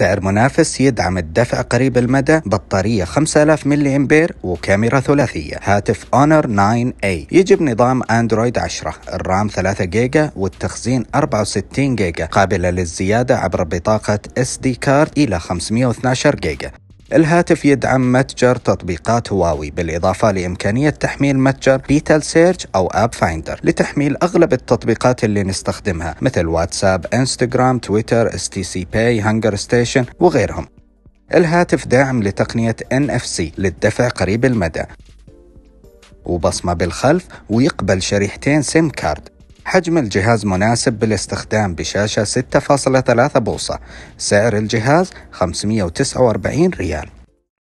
سعر منافس يدعم الدفع قريب المدى بطارية 5000 ملي أمبير وكاميرا ثلاثية هاتف اونر 9A إيه. يجب نظام اندرويد 10 الرام 3 جيجا والتخزين 64 جيجا قابلة للزيادة عبر بطاقة SD كارد إلى 512 جيجا الهاتف يدعم متجر تطبيقات هواوي بالإضافة لإمكانية تحميل متجر بيتل سيرج أو آب فايندر لتحميل أغلب التطبيقات اللي نستخدمها مثل واتساب، انستغرام، تويتر، اس تي سي باي، هنجر ستيشن وغيرهم الهاتف داعم لتقنية NFC للدفع قريب المدى وبصمة بالخلف ويقبل شريحتين سيم كارد حجم الجهاز مناسب بالاستخدام بشاشة 6.3 بوصة سعر الجهاز 549 ريال